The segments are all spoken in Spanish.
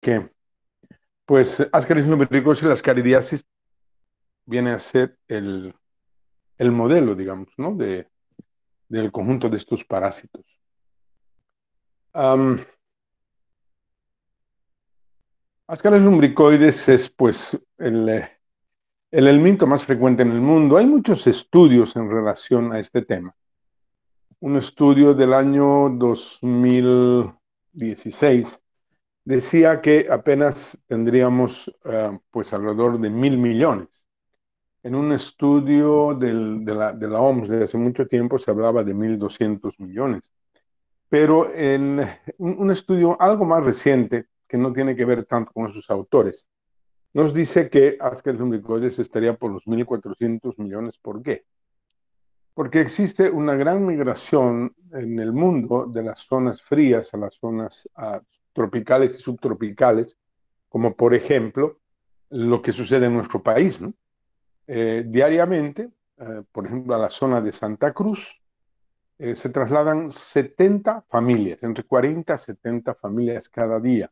que, pues, Ascaris lumbricoides y la ascaridiasis viene a ser el, modelo, digamos, ¿no? De, del conjunto de estos parásitos. Ascaris lumbricoides es pues el, el elemento más frecuente en el mundo. Hay muchos estudios en relación a este tema. Un estudio del año 2016 decía que apenas tendríamos eh, pues alrededor de mil millones. En un estudio de, la, OMS de hace mucho tiempo se hablaba de 1.200 millones. Pero en un estudio algo más reciente, que no tiene que ver tanto con sus autores, nos dice que Asker Lumbricoides estaría por los 1.400 millones. ¿Por qué? Porque existe una gran migración en el mundo de las zonas frías a las zonas tropicales y subtropicales, como por ejemplo lo que sucede en nuestro país. Eh, diariamente, eh, por ejemplo, a la zona de Santa Cruz, eh, se trasladan 70 familias, entre 40 a 70 familias cada día.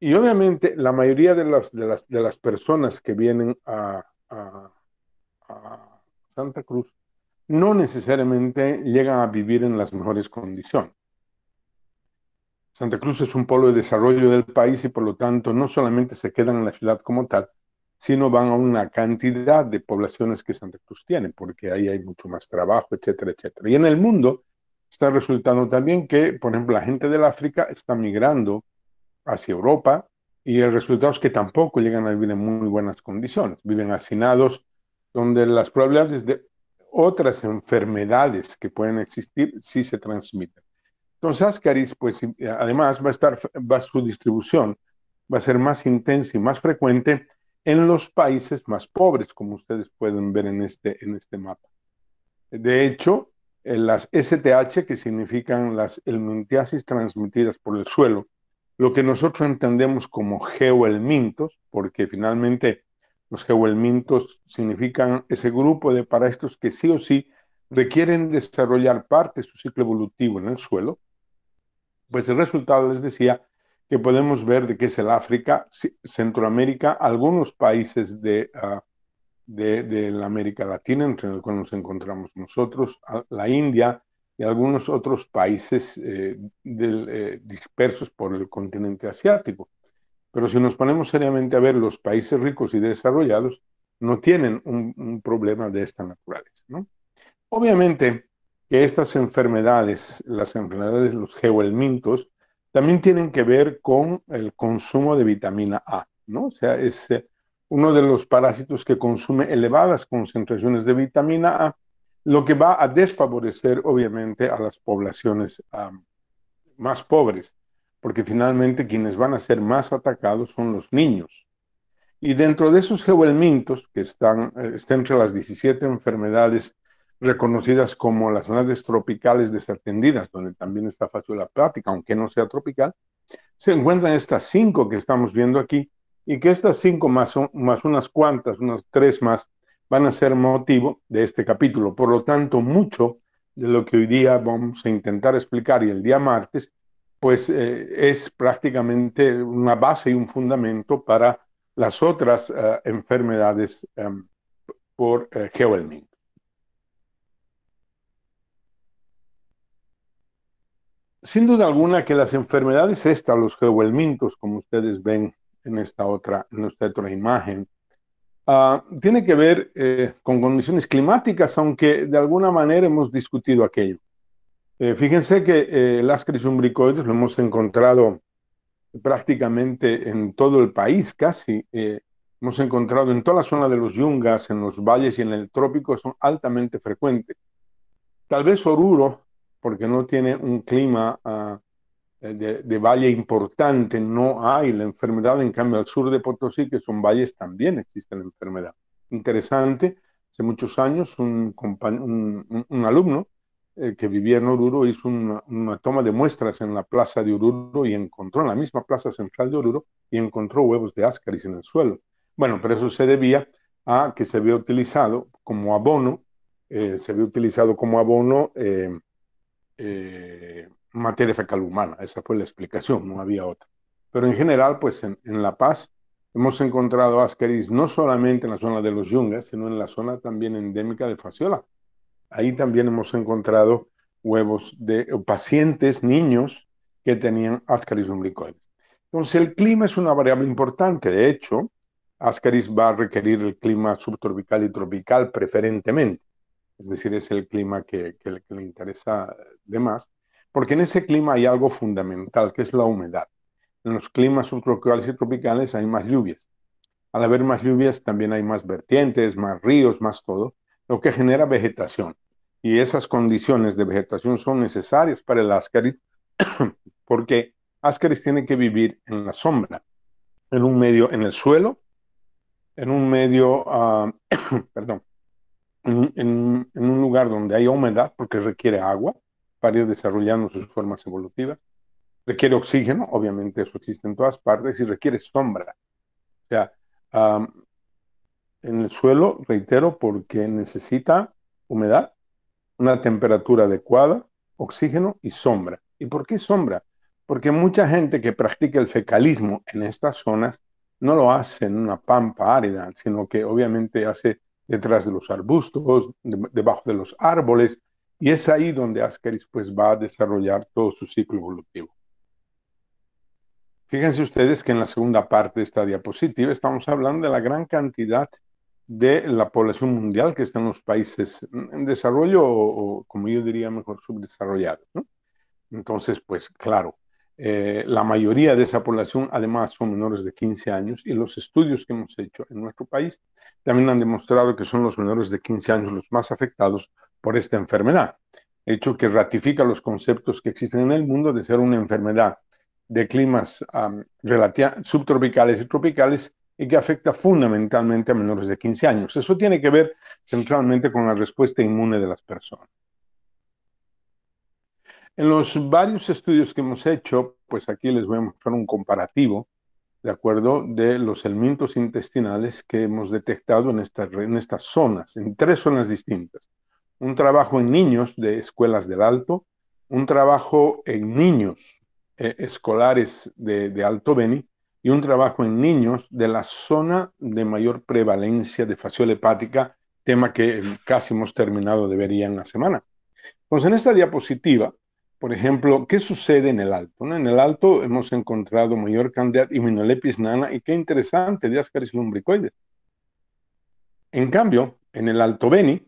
Y obviamente la mayoría de, las, de las, personas que vienen a Santa Cruz no necesariamente llegan a vivir en las mejores condiciones. Santa Cruz es un polo de desarrollo del país y por lo tanto no solamente se quedan en la ciudad como tal, sino van a una cantidad de poblaciones que Santa Cruz tiene, porque ahí hay mucho más trabajo, etcétera, etcétera. Y en el mundo está resultando también que, por ejemplo, la gente del África está migrando hacia Europa y el resultado es que tampoco llegan a vivir en muy buenas condiciones. Viven hacinados, donde las probabilidades de otras enfermedades que pueden existir sí se transmiten. Entonces, Ascaris, pues eh, además va a estar, va, su distribución va a ser más intensa y más frecuente en los países más pobres, como ustedes pueden ver en este, en este mapa. De hecho, eh, las STH, que significan las elmintiasis transmitidas por el suelo, lo que nosotros entendemos como geoelmintos, porque finalmente los geoelmintos significan ese grupo de paraestos que sí o sí requieren desarrollar parte de su ciclo evolutivo en el suelo, pues el resultado les decía que podemos ver de qué es el África, Centroamérica, algunos países ah, de, de, la América Latina, entre los cuales nos encontramos nosotros, la India y algunos otros países eh, eh, dispersos por el continente asiático. Pero si nos ponemos seriamente a ver los países ricos y desarrollados, no tienen un, problema de esta naturaleza. ¿no? Obviamente, estas enfermedades, las enfermedades de los gewelmintos, también tienen que ver con el consumo de vitamina A, ¿no? O sea, es eh, uno de los parásitos que consume elevadas concentraciones de vitamina A, lo que va a desfavorecer obviamente a las poblaciones más pobres, porque finalmente quienes van a ser más atacados son los niños. Y dentro de esos gewelmintos, que están, eh, entre las 17 enfermedades reconocidas como las zonas tropicales desatendidas, donde también está fácil la plática, aunque no sea tropical, se encuentran estas cinco que estamos viendo aquí, y que estas cinco más, unas cuantas, unas tres más, van a ser motivo de este capítulo. Por lo tanto, mucho de lo que hoy día vamos a intentar explicar y el día martes, pues eh, es prácticamente una base y un fundamento para las otras eh, enfermedades em, por geoelming. Eh, sin duda alguna que las enfermedades estas, los gewelmintos, como ustedes ven en esta otra, en esta otra imagen, tienen ah, tiene que ver eh, con condiciones climáticas, aunque de alguna manera hemos discutido aquello. Eh, fíjense que eh, las umbricoides lo hemos encontrado prácticamente en todo el país, casi. Eh, hemos encontrado en toda la zona de los yungas, en los valles y en el trópico, son altamente frecuentes. Tal vez Oruro porque no tiene un clima ah, eh, de, valle importante, no hay la enfermedad. En cambio, al sur de Potosí, que son valles, también existe la enfermedad. Interesante, hace muchos años un, un, un alumno eh, que vivía en Oruro hizo una, toma de muestras en la plaza de Oruro y encontró, en la misma plaza central de Oruro, y encontró huevos de áscaris en el suelo. Bueno, pero eso se debía a que se había utilizado como abono, eh, se había utilizado como abono. Eh, materia fecal humana. Esa fue la explicación, no había otra. Pero en general, pues en, La Paz hemos encontrado Ascaris no solamente en la zona de los yungas, sino en la zona también endémica de Faciola. Ahí también hemos encontrado huevos de pacientes, niños, que tenían Ascaris lumbricoides. Entonces, el clima es una variable importante. De hecho, Ascaris va a requerir el clima subtropical y tropical preferentemente es decir, es el clima que, le interesa de más, porque en ese clima hay algo fundamental, que es la humedad. En los climas subtropicales y tropicales hay más lluvias. Al haber más lluvias también hay más vertientes, más ríos, más todo, lo que genera vegetación. Y esas condiciones de vegetación son necesarias para el ascaris, porque ascaris tiene que vivir en la sombra, en un medio, en el suelo, en un medio, ah, perdón, en, un lugar donde hay humedad, porque requiere agua para ir desarrollando sus formas evolutivas, requiere oxígeno, obviamente eso existe en todas partes, y requiere sombra. O sea, en el suelo, reitero, porque necesita humedad, una temperatura adecuada, oxígeno y sombra. ¿Y por qué sombra? Porque mucha gente que practica el fecalismo en estas zonas no lo hace en una pampa árida, sino que obviamente hace detrás de los arbustos, debajo de los árboles, y es ahí donde Ascaris pues va a desarrollar todo su ciclo evolutivo. Fíjense ustedes que en la segunda parte de esta diapositiva estamos hablando de la gran cantidad de la población mundial que está en los países en desarrollo o, como yo diría mejor subdesarrollados. Entonces, pues claro, eh, la mayoría de esa población además son menores de 15 años y los estudios que hemos hecho en nuestro país también han demostrado que son los menores de 15 años los más afectados por esta enfermedad, hecho que ratifica los conceptos que existen en el mundo de ser una enfermedad de climas subtropicales y tropicales y que afecta fundamentalmente a menores de 15 años. Eso tiene que ver centralmente con la respuesta inmune de las personas. En los varios estudios que hemos hecho, pues aquí les voy a mostrar un comparativo, ¿de acuerdo?, de los elementos intestinales que hemos detectado en, en estas zonas, en tres zonas distintas. Un trabajo en niños de escuelas del alto, un trabajo en niños eh, escolares de, Alto Beni y un trabajo en niños de la zona de mayor prevalencia de faciola hepática, tema que casi hemos terminado de ver en la semana. Entonces, en esta diapositiva por ejemplo, ¿qué sucede en el alto? En el alto hemos encontrado mayor cantidad de minolepis nana y qué interesante, de Ascaris lumbricoides. En cambio, en el alto Beni,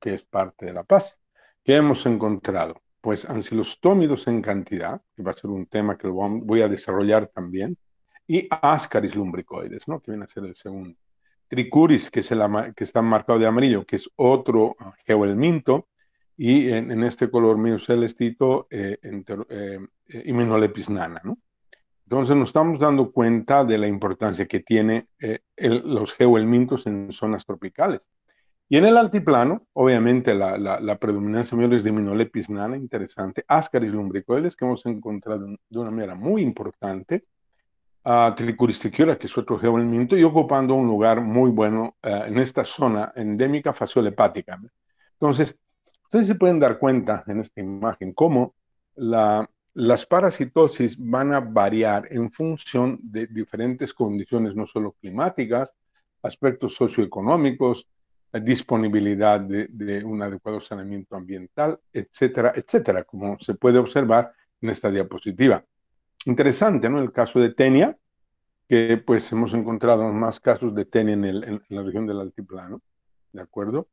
que es parte de la paz, ¿qué hemos encontrado? Pues ancilostómidos en cantidad, que va a ser un tema que voy a desarrollar también, y Ascaris lumbricoides, ¿no? que viene a ser el segundo. Tricuris, que, es que está marcado de amarillo, que es otro ah, geoelminto, y en, este color medio celestito, eh, eh nana. ¿no? Entonces nos estamos dando cuenta de la importancia que tienen eh, los geohelmintos en zonas tropicales. Y en el altiplano, obviamente la, predominancia mayor es de Minolepis nana, interesante, Ascaris lumbricoides, que hemos encontrado de una manera muy importante, uh, que es otro geohelminto, y ocupando un lugar muy bueno eh, en esta zona endémica fasciolepática. Entonces, Ustedes se pueden dar cuenta en esta imagen cómo las parasitosis van a variar en función de diferentes condiciones, no solo climáticas, aspectos socioeconómicos, disponibilidad de, un adecuado saneamiento ambiental, etcétera, etcétera, como se puede observar en esta diapositiva. Interesante, ¿no? El caso de Tenia, que pues hemos encontrado más casos de Tenia en la región del altiplano, ¿de acuerdo?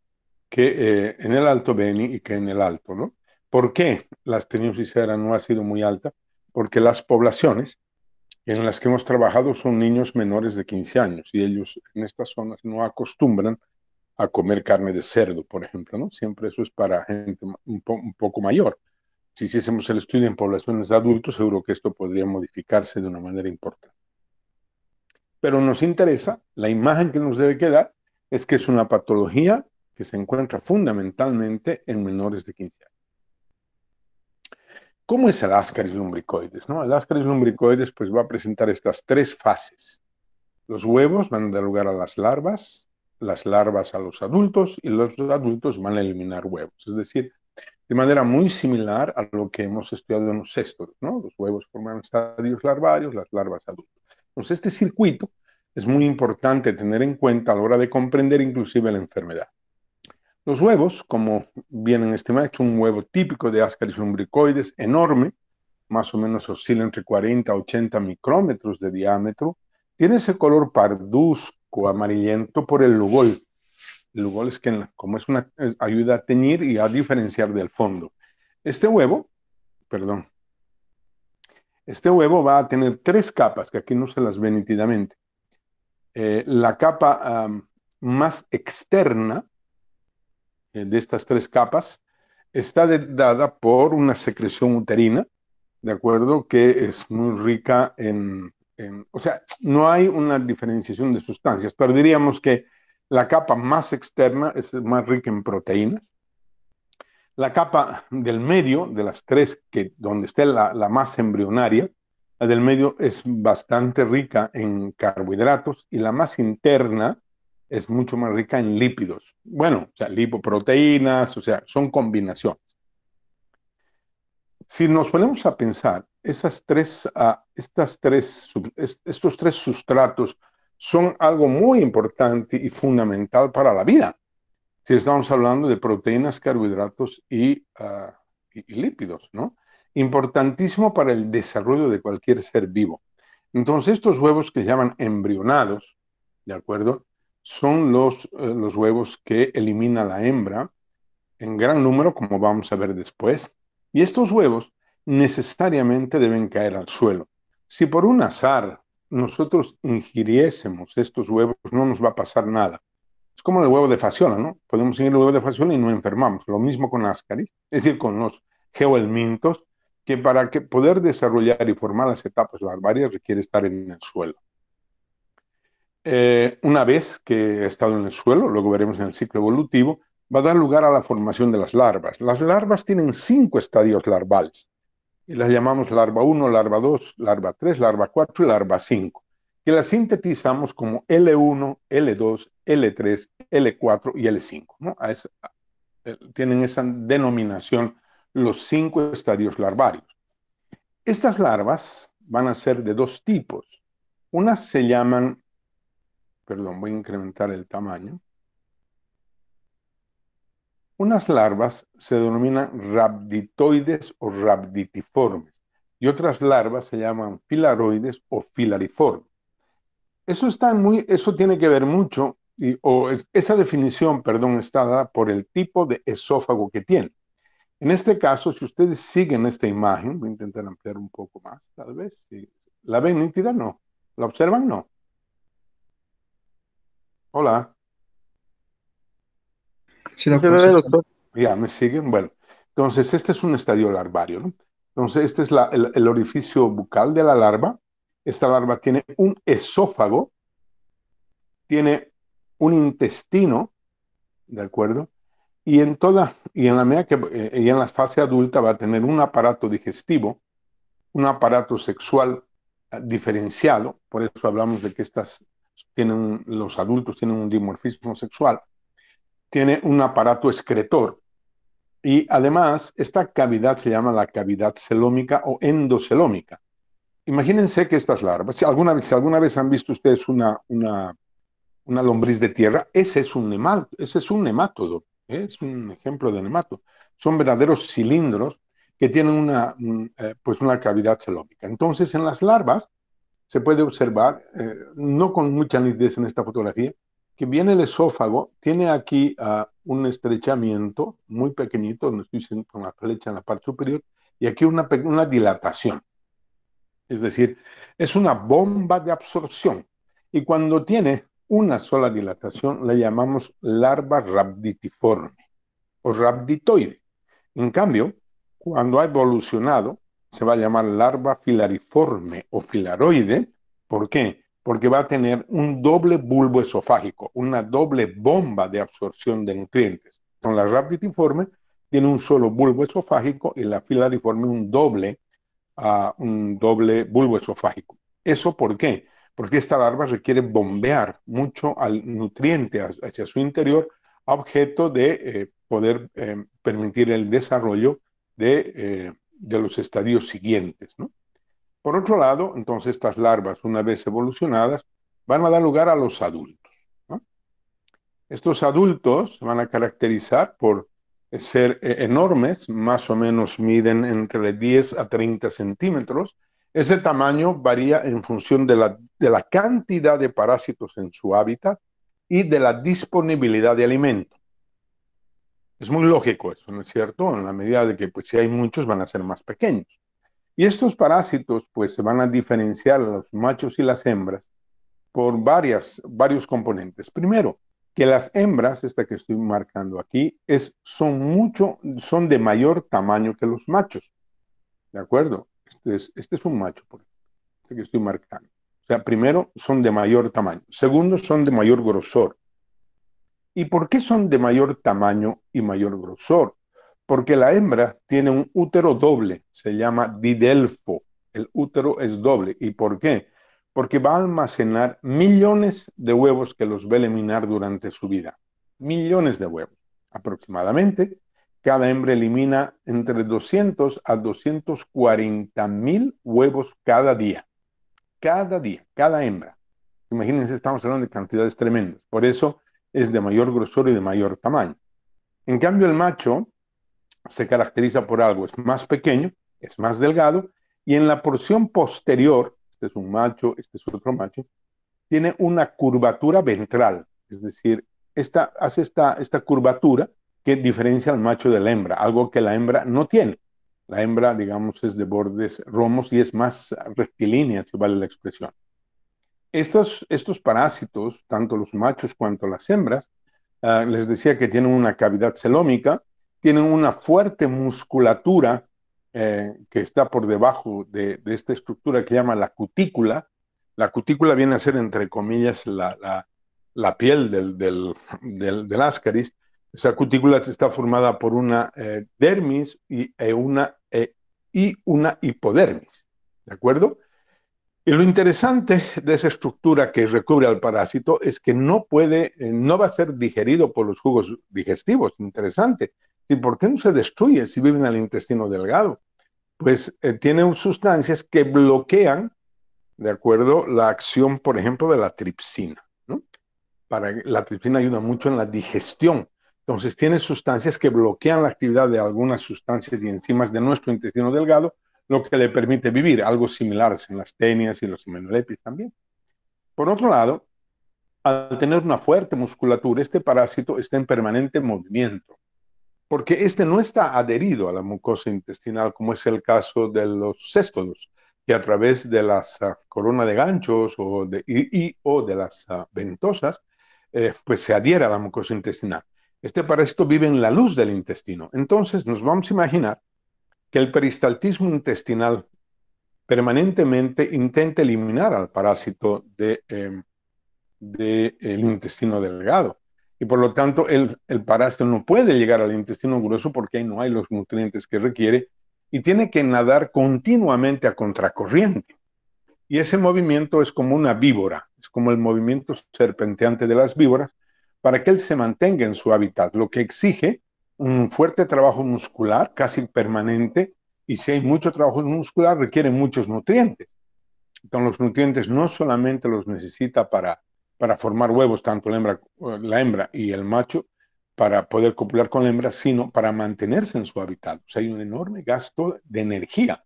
que eh, en el Alto Beni y que en el Alto, ¿no? ¿Por qué la eran no ha sido muy alta? Porque las poblaciones en las que hemos trabajado son niños menores de 15 años y ellos en estas zonas no acostumbran a comer carne de cerdo, por ejemplo, ¿no? Siempre eso es para gente un, un poco mayor. Si hiciésemos el estudio en poblaciones de adultos, seguro que esto podría modificarse de una manera importante. Pero nos interesa, la imagen que nos debe quedar es que es una patología que se encuentra fundamentalmente en menores de 15 años. ¿Cómo es el Ascaris lumbricoides? El Ascaris lumbricoides pues, va a presentar estas tres fases. Los huevos van a dar lugar a las larvas, las larvas a los adultos y los adultos van a eliminar huevos. Es decir, de manera muy similar a lo que hemos estudiado en los cestos, Los huevos forman estadios larvarios, las larvas adultos. Entonces, este circuito es muy importante tener en cuenta a la hora de comprender inclusive la enfermedad. Los huevos, como vienen estimados, es un huevo típico de Ascaris lumbricoides enorme, más o menos oscila entre 40 a 80 micrómetros de diámetro, tiene ese color parduzco, amarillento por el lugol. El lugol es que, como es una, ayuda a teñir y a diferenciar del fondo. Este huevo, perdón, este huevo va a tener tres capas, que aquí no se las ve nitidamente. Eh, la capa más externa, eh, de estas tres capas está dada por una secreción uterina, ¿de acuerdo? Que es muy rica en, O sea, no hay una diferenciación de sustancias, pero diríamos que la capa más externa es más rica en proteínas. La capa del medio, de las tres, que, donde está la, la más embrionaria, la del medio es bastante rica en carbohidratos y la más interna, es mucho más rica en lípidos. Bueno, o sea, lipoproteínas, o sea, son combinaciones. Si nos ponemos a pensar, esas tres, ah, estas tres, estos tres sustratos son algo muy importante y fundamental para la vida. Si estamos hablando de proteínas, carbohidratos ah, y, lípidos, ¿no? Importantísimo para el desarrollo de cualquier ser vivo. Entonces, estos huevos que se llaman embrionados, ¿de acuerdo? son eh, los, huevos que elimina la hembra en gran número, como vamos a ver después, y estos huevos necesariamente deben caer al suelo. Si por un azar nosotros ingiriésemos estos huevos, no nos va a pasar nada. Es como el huevo de Fasciola, ¿no? Podemos ingerir el huevo de Fasciola y no enfermamos. Lo mismo con Ascaris, es decir, con los geoelmintos, que para poder desarrollar y formar las etapas larvarias requiere estar en el suelo. Eh, una vez que ha estado en el suelo, luego veremos en el ciclo evolutivo, va a dar lugar a la formación de las larvas. Las larvas tienen cinco estadios larvales. Y las llamamos larva 1, larva 2, larva 3, larva 4 y larva 5, que las sintetizamos como L1, L2, L3, L4 y L5. Eh, tienen esa denominación los cinco estadios larvarios. Estas larvas van a ser de dos tipos. Unas se llaman perdón, voy a incrementar el tamaño. Unas larvas se denominan rabditoides o rabditiformes y otras larvas se llaman filaroides o filariformes. Eso, está muy, eso tiene que ver mucho, o esa definición, perdón, está dada por el tipo de esófago que tiene. En este caso, si ustedes siguen esta imagen, voy a intentar ampliar un poco más, tal vez. Si ¿La ven nítida? No. ¿La observan? No. Hola. Sí, Ya, ¿me siguen? Bueno, entonces este es un estadio larvario, ¿no? Entonces este es el, orificio bucal de la larva. Esta larva tiene un esófago, tiene un intestino, ¿de acuerdo? Y en toda, y en la media que, eh, y en la fase adulta va a tener un aparato digestivo, un aparato sexual ah, diferenciado, por eso hablamos de que estas tienen, los adultos tienen un dimorfismo sexual, tiene un aparato excretor. Y además, esta cavidad se llama la cavidad celómica o endocelómica. Imagínense que estas larvas, si alguna, vez, alguna vez han visto ustedes una, una, lombriz de tierra, ese es un, nematodo, ese es un nematodo ¿eh? es un ejemplo de nematodo Son verdaderos cilindros que tienen una, eh, pues una cavidad celómica. Entonces, en las larvas, se puede observar, eh, no con mucha nitidez en esta fotografía, que viene el esófago, tiene aquí ah, un estrechamiento muy pequeñito, no estoy con la flecha en la parte superior, y aquí una, una dilatación. Es decir, es una bomba de absorción. Y cuando tiene una sola dilatación, la llamamos larva rhabditiforme o rhabditoide. En cambio, cuando ha evolucionado, se va a llamar larva filariforme o filaroide. ¿Por qué? Porque va a tener un doble bulbo esofágico, una doble bomba de absorción de nutrientes. Con la rapidiforme tiene un solo bulbo esofágico y la filariforme un doble, ah, un doble bulbo esofágico. ¿Eso por qué? Porque esta larva requiere bombear mucho al nutriente hacia su interior, objeto de eh, poder eh, permitir el desarrollo de eh, de los estadios siguientes. Por otro lado, entonces estas larvas, una vez evolucionadas, van a dar lugar a los adultos. Estos adultos se van a caracterizar por ser eh, enormes, más o menos miden entre 10 a 30 centímetros. Ese tamaño varía en función de la, de la cantidad de parásitos en su hábitat y de la disponibilidad de alimento. Es muy lógico eso, ¿no es cierto? En la medida de que pues, si hay muchos van a ser más pequeños. Y estos parásitos pues se van a diferenciar los machos y las hembras por varias, varios componentes. Primero, que las hembras, esta que estoy marcando aquí, es, son, mucho, son de mayor tamaño que los machos. ¿De acuerdo? Este es, este un macho, por ejemplo, este que estoy marcando. O sea, primero, son de mayor tamaño. Segundo, son de mayor grosor. ¿Y por qué son de mayor tamaño y mayor grosor? Porque la hembra tiene un útero doble, se llama didelfo. El útero es doble. ¿Y por qué? Porque va a almacenar millones de huevos que los va a eliminar durante su vida. Millones de huevos, aproximadamente. Cada hembra elimina entre 200 a 240 mil huevos cada día. Cada día, cada hembra. Imagínense, estamos hablando de cantidades tremendas. Por eso, es de mayor grosor y de mayor tamaño. En cambio, el macho se caracteriza por algo, es más pequeño, es más delgado, y en la porción posterior, este es un macho, este es otro macho, tiene una curvatura ventral, es decir, esta, hace esta, esta curvatura que diferencia al macho de la hembra, algo que la hembra no tiene. La hembra, digamos, es de bordes romos y es más rectilínea, si vale la expresión. Estos, parásitos, tanto los machos cuanto las hembras, ah, les decía que tienen una cavidad celómica, tienen una fuerte musculatura eh, que está por debajo de, esta estructura que llama la cutícula. La cutícula viene a ser, entre comillas, la, piel del, del, Esa cutícula está formada por una eh, dermis y, e una, e, y una hipodermis. ¿De acuerdo? Y lo interesante de esa estructura que recubre al parásito es que no puede, eh, no va a ser digerido por los jugos digestivos. Interesante. ¿Y por qué no se destruye si vive en el intestino delgado? Pues eh, tiene sustancias que bloquean, ¿de acuerdo? La acción, por ejemplo, de la tripsina. Para, la tripsina ayuda mucho en la digestión. Entonces, tiene sustancias que bloquean la actividad de algunas sustancias y enzimas de nuestro intestino delgado lo que le permite vivir, algo similar en las tenias y los hemenolepis también. Por otro lado, al tener una fuerte musculatura, este parásito está en permanente movimiento, porque este no está adherido a la mucosa intestinal, como es el caso de los céstodos, que a través de la ah, corona de ganchos o de, y, o de las ah, ventosas, eh, pues se adhiere a la mucosa intestinal. Este parásito vive en la luz del intestino. Entonces nos vamos a imaginar que el peristaltismo intestinal permanentemente intenta eliminar al parásito del eh, intestino delgado. Y por lo tanto, el, el, parásito no puede llegar al intestino grueso porque ahí no hay los nutrientes que requiere y tiene que nadar continuamente a contracorriente. Y ese movimiento es como una víbora, es como el movimiento serpenteante de las víboras para que él se mantenga en su hábitat, lo que exige un fuerte trabajo muscular, casi permanente, y si hay mucho trabajo muscular, requiere muchos nutrientes. Entonces, los nutrientes no solamente los necesita para, para formar huevos, tanto la hembra, la hembra y el macho, para poder copular con la hembra, sino para mantenerse en su hábitat. O sea, hay un enorme gasto de energía.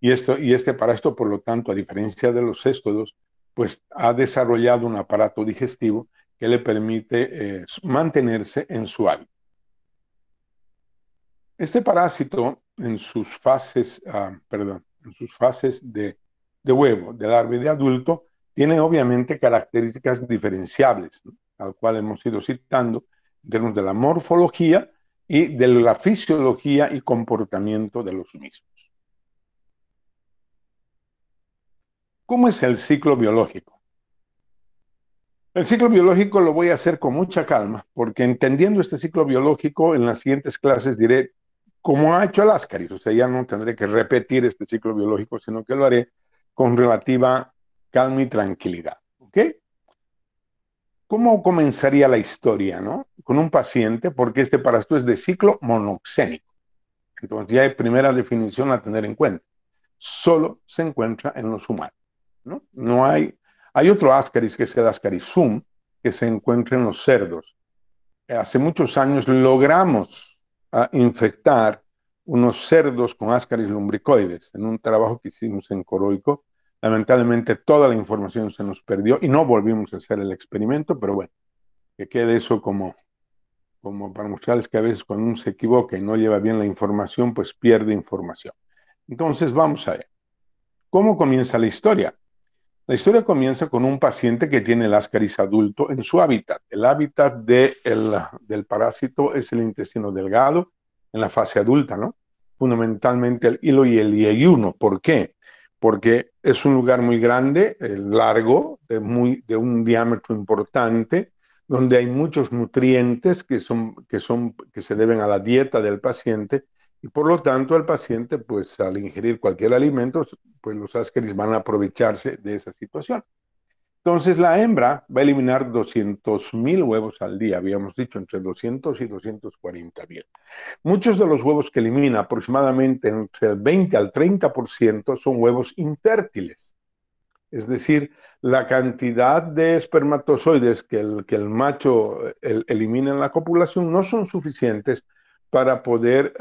Y, esto, y este esto por lo tanto, a diferencia de los éstodos, pues ha desarrollado un aparato digestivo que le permite eh, mantenerse en su hábitat. Este parásito en sus fases, ah, perdón, en sus fases de, huevo, de larva y de adulto, tiene obviamente características diferenciables, al cual hemos ido citando, en términos de la morfología y de la fisiología y comportamiento de los mismos. ¿Cómo es el ciclo biológico? El ciclo biológico lo voy a hacer con mucha calma, porque entendiendo este ciclo biológico, en las siguientes clases diré como ha hecho el Ascaris? o sea, ya no tendré que repetir este ciclo biológico, sino que lo haré con relativa calma y tranquilidad. ¿Ok? ¿Cómo comenzaría la historia, no? Con un paciente, porque este parásito es de ciclo monoxénico. Entonces ya hay primera definición a tener en cuenta. Solo se encuentra en los humanos, ¿no? No hay... Hay otro ascaris, que es el ascaris que se encuentra en los cerdos. Hace muchos años logramos a infectar unos cerdos con ascaris lumbricoides en un trabajo que hicimos en Coroico. Lamentablemente toda la información se nos perdió y no volvimos a hacer el experimento, pero bueno, que quede eso como, como para mostrarles que a veces cuando uno se equivoca y no lleva bien la información, pues pierde información. Entonces vamos a ver. ¿Cómo comienza la historia? La historia comienza con un paciente que tiene el ascaris adulto en su hábitat. El hábitat del parásito es el intestino delgado en la fase adulta, ¿no? Fundamentalmente el hilo y el yeyuno. ¿Por qué? Porque es un lugar muy grande, eh, largo, de, de un diámetro importante, donde hay muchos nutrientes que, son, que, son, que se deben a la dieta del paciente y por lo tanto, el paciente, pues al ingerir cualquier alimento, pues los ascaris van a aprovecharse de esa situación. Entonces, la hembra va a eliminar 200.000 huevos al día, habíamos dicho entre 200 y 240.000. Muchos de los huevos que elimina, aproximadamente entre el 20 al 30%, son huevos infértiles. Es decir, la cantidad de espermatozoides que el, que el macho eh, elimina en la copulación no son suficientes para poder,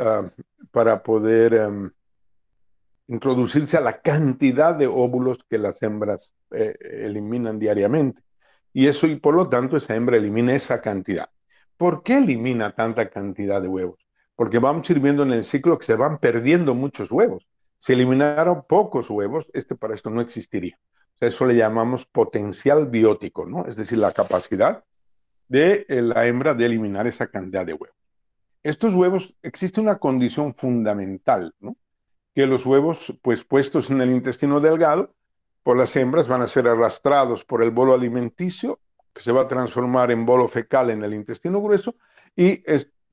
para poder introducirse a la cantidad de óvulos que las hembras eh, eliminan diariamente. Y eso, y por lo tanto, esa hembra elimina esa cantidad. ¿Por qué elimina tanta cantidad de huevos? Porque vamos sirviendo en el ciclo que se van perdiendo muchos huevos. Si eliminaron pocos huevos, este para esto no existiría. O eso le llamamos potencial biótico, ¿no? Es decir, la capacidad de eh, la hembra de eliminar esa cantidad de huevos estos huevos, existe una condición fundamental, Que los huevos, pues puestos en el intestino delgado, por las hembras van a ser arrastrados por el bolo alimenticio, que se va a transformar en bolo fecal en el intestino grueso, y,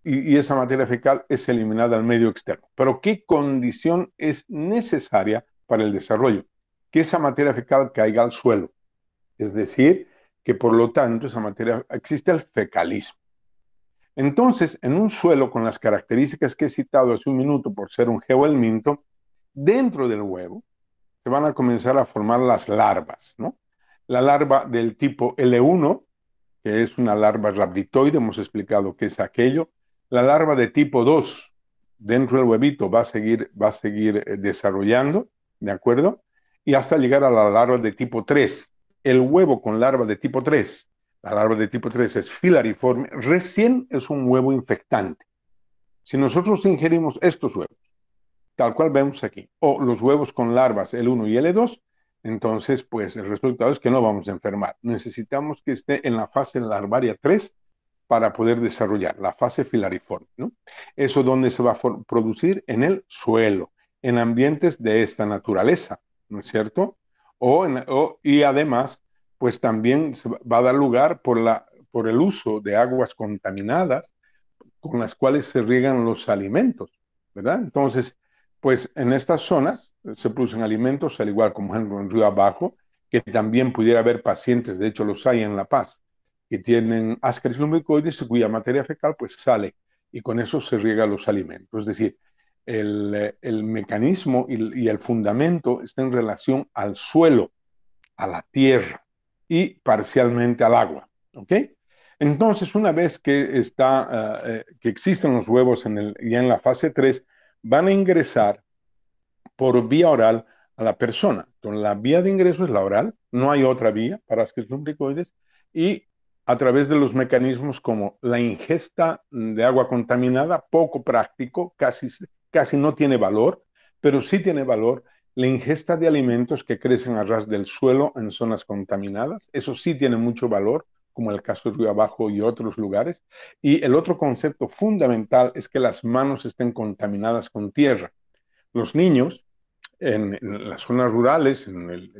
y esa materia fecal es eliminada al medio externo. Pero ¿qué condición es necesaria para el desarrollo? Que esa materia fecal caiga al suelo. Es decir, que por lo tanto esa materia, existe el fecalismo. Entonces, en un suelo con las características que he citado hace un minuto por ser un geoelminto, dentro del huevo se van a comenzar a formar las larvas, ¿no? La larva del tipo L1, que es una larva rabditoide, hemos explicado qué es aquello. La larva de tipo 2, dentro del huevito, va a seguir, va a seguir eh, desarrollando, ¿de acuerdo? Y hasta llegar a la larva de tipo 3. El huevo con larva de tipo 3 la larva de tipo 3 es filariforme, recién es un huevo infectante. Si nosotros ingerimos estos huevos, tal cual vemos aquí, o los huevos con larvas L1 y L2, entonces pues el resultado es que no vamos a enfermar. Necesitamos que esté en la fase larvaria 3 para poder desarrollar la fase filariforme. ¿no? Eso donde se va a producir en el suelo, en ambientes de esta naturaleza, ¿no es cierto? y además pues también va a dar lugar por, la, por el uso de aguas contaminadas con las cuales se riegan los alimentos, ¿verdad? Entonces, pues en estas zonas se producen alimentos, al igual como en Río Abajo, que también pudiera haber pacientes, de hecho los hay en La Paz, que tienen ascaris lumbricoides y cuya materia fecal pues sale y con eso se riega los alimentos. Es decir, el, el mecanismo y, el fundamento está en relación al suelo, a la tierra y parcialmente al agua. Entonces, una vez que, está, eh, eh, que existen los huevos en ya en la fase 3, van a ingresar por vía oral a la persona. la vía de ingreso es la oral, no hay otra vía para lumbricoides, y a través de los mecanismos como la ingesta de agua contaminada, poco práctico, casi, casi no tiene valor, pero sí tiene valor la ingesta de alimentos que crecen a ras del suelo en zonas contaminadas, eso sí tiene mucho valor, como el caso de Río Abajo y otros lugares. Y el otro concepto fundamental es que las manos estén contaminadas con tierra. Los niños en, las zonas rurales, en,